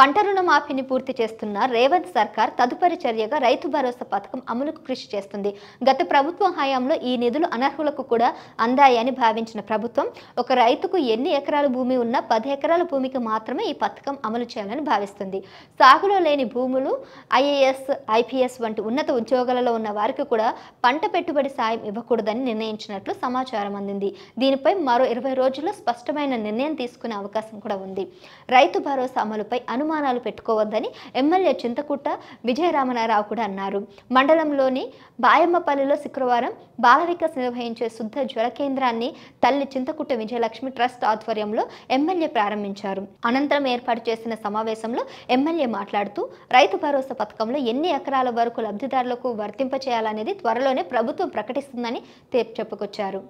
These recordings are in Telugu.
పంట రుణమాఫీని పూర్తి చేస్తున్న రేవంత్ సర్కార్ తదుపరి చర్యగా రైతు భరోసా పథకం అమలుకు కృషి చేస్తుంది గత ప్రభుత్వ హయాంలో ఈ నిధులు అనర్హులకు కూడా అందాయని భావించిన ప్రభుత్వం ఒక రైతుకు ఎన్ని ఎకరాల భూమి ఉన్నా పది ఎకరాల భూమికి మాత్రమే ఈ పథకం అమలు చేయాలని భావిస్తుంది సాగులో లేని భూములు ఐఏఎస్ ఐపీఎస్ వంటి ఉన్నత ఉద్యోగాలలో ఉన్న వారికి కూడా పంట పెట్టుబడి సాయం ఇవ్వకూడదని నిర్ణయించినట్లు సమాచారం అందింది దీనిపై మరో ఇరవై రోజుల్లో స్పష్టమైన నిర్ణయం తీసుకునే అవకాశం కూడా ఉంది రైతు భరోసా అమలుపై అనుమతి అనుమానాలు పెట్టుకోవద్దని ఎమ్మెల్యే చింతకుట్ట విజయరామనారావు కూడా అన్నారు మండలంలోని బాయమ్మపల్లిలో శుక్రవారం బాల వికాస్ నిర్వహించే శుద్ధ జ్వర కేంద్రాన్ని తల్లి చింతకుట్ట విజయలక్ష్మి ట్రస్ట్ ఆధ్వర్యంలో ఎమ్మెల్యే ప్రారంభించారు అనంతరం ఏర్పాటు చేసిన సమావేశంలో ఎమ్మెల్యే మాట్లాడుతూ రైతు భరోసా పథకంలో ఎన్ని ఎకరాల వరకు లబ్ధిదారులకు వర్తింపచేయాలనేది త్వరలోనే ప్రభుత్వం ప్రకటిస్తుందని చెప్పుకొచ్చారు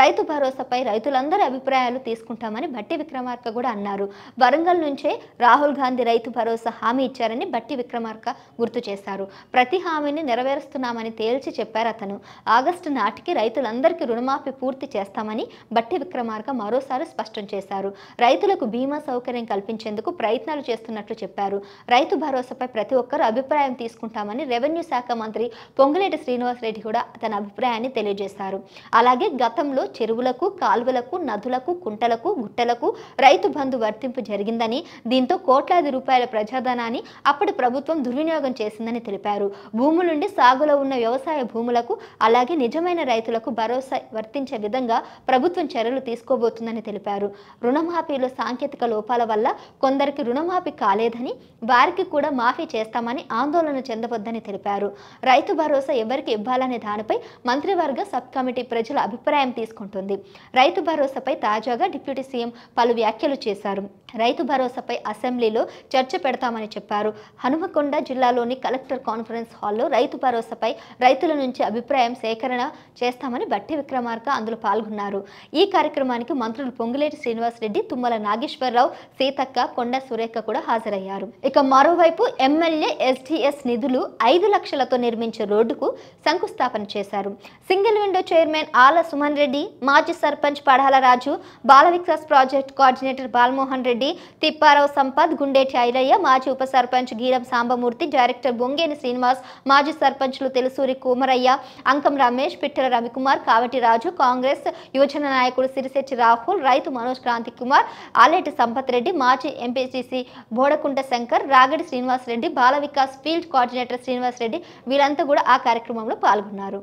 రైతు భరోసాపై రైతులందరి అభిప్రాయాలు తీసుకుంటామని భట్టి విక్రమార్క కూడా అన్నారు వరంగల్ నుంచే రాహుల్ గాంధీ మంది రైతు భరోసా హామీ ఇచ్చారని బట్టి విక్రమార్క గుర్తు చేశారు ప్రతి హామీని నెరవేరుస్తున్నామని తేల్చి చెప్పారు అతను ఆగస్టు నాటికి రైతులందరికీ రుణమాఫీ పూర్తి చేస్తామని బట్టి విక్రమార్క మరోసారి స్పష్టం చేశారు రైతులకు బీమా సౌకర్యం కల్పించేందుకు ప్రయత్నాలు చేస్తున్నట్లు చెప్పారు రైతు భరోసాపై ప్రతి ఒక్కరూ అభిప్రాయం తీసుకుంటామని రెవెన్యూ శాఖ మంత్రి పొంగులేటి శ్రీనివాసరెడ్డి కూడా తన అభిప్రాయాన్ని తెలియజేశారు అలాగే గతంలో చెరువులకు కాలువలకు నదులకు కుంటలకు గుట్టలకు రైతు బంధు వర్తింపు జరిగిందని దీంతో కోట్ల కోట్లాది రూపాయల ప్రజాధనాన్ని అప్పటి ప్రభుత్వం దుర్వినియోగం చేసిందని తెలిపారు భూములుండి సాగులో ఉన్న వ్యవసాయ భూములకు అలాగే నిజమైన రైతులకు భరోసా వర్తించే విధంగా ప్రభుత్వం చర్యలు తీసుకోబోతుందని తెలిపారు రుణమాఫీలో సాంకేతిక లోపాల వల్ల కొందరికి రుణమాఫీ కాలేదని వారికి కూడా మాఫీ చేస్తామని ఆందోళన చెందవద్దని తెలిపారు రైతు భరోసా ఎవరికి ఇవ్వాలనే దానిపై మంత్రివర్గ సబ్ కమిటీ ప్రజల అభిప్రాయం తీసుకుంటుంది రైతు భరోసాపై తాజాగా డిప్యూటీ సీఎం పలు వ్యాఖ్యలు చేశారు రైతు భరోసాపై అసెంబ్లీలో చర్చ పెడతామని చెప్పారు హనుమకొండ జిల్లాలోని కలెక్టర్ కాన్ఫరెన్స్ హాల్లో రైతు భరోసాపై రైతుల నుంచి అభిప్రాయం సేకరణ చేస్తామని బట్టి విక్రమార్క అందులో పాల్గొన్నారు ఈ కార్యక్రమానికి మంత్రులు పొంగులేటి శ్రీనివాసరెడ్డి తుమ్మల నాగేశ్వరరావు సీతక్క కొండ సురేఖ కూడా హాజరయ్యారు ఇక మరోవైపు ఎమ్మెల్యే ఎస్డిఎస్ నిధులు ఐదు లక్షలతో నిర్మించే రోడ్డుకు శంకుస్థాపన చేశారు సింగిల్ విండో చైర్మన్ ఆల సుమన్ రెడ్డి మాజీ సర్పంచ్ పడాల రాజు బాల వికాస్ ప్రాజెక్ట్ కోఆర్డినేటర్ బాలమోహన్ రెడ్డి తిప్పారావు సంపత్ గుండె పెద్దేటి ఐలయ్య మాజీ ఉప సర్పంచ్ గీరం సాంబమూర్తి డైరెక్టర్ బొంగేని శ్రీనివాస్ మాజీ సర్పంచ్లు తెలుసూరి కూమరయ్య అంకం రమేష్ పిట్టల రవికుమార్ కావటి రాజు కాంగ్రెస్ యువజన నాయకుడు సిరిశెట్టి రాహుల్ రైతు మనోజ్ క్రాంతి కుమార్ ఆలేటి సంపత్ రెడ్డి మాజీ MPCC Bodakunta Shankar Ragadi Srinivas Reddy Bala Vikas field coordinator Srinivas Reddy వీళ్ళంతా కూడా ఆ కార్యక్రమంలో పాల్గొన్నారు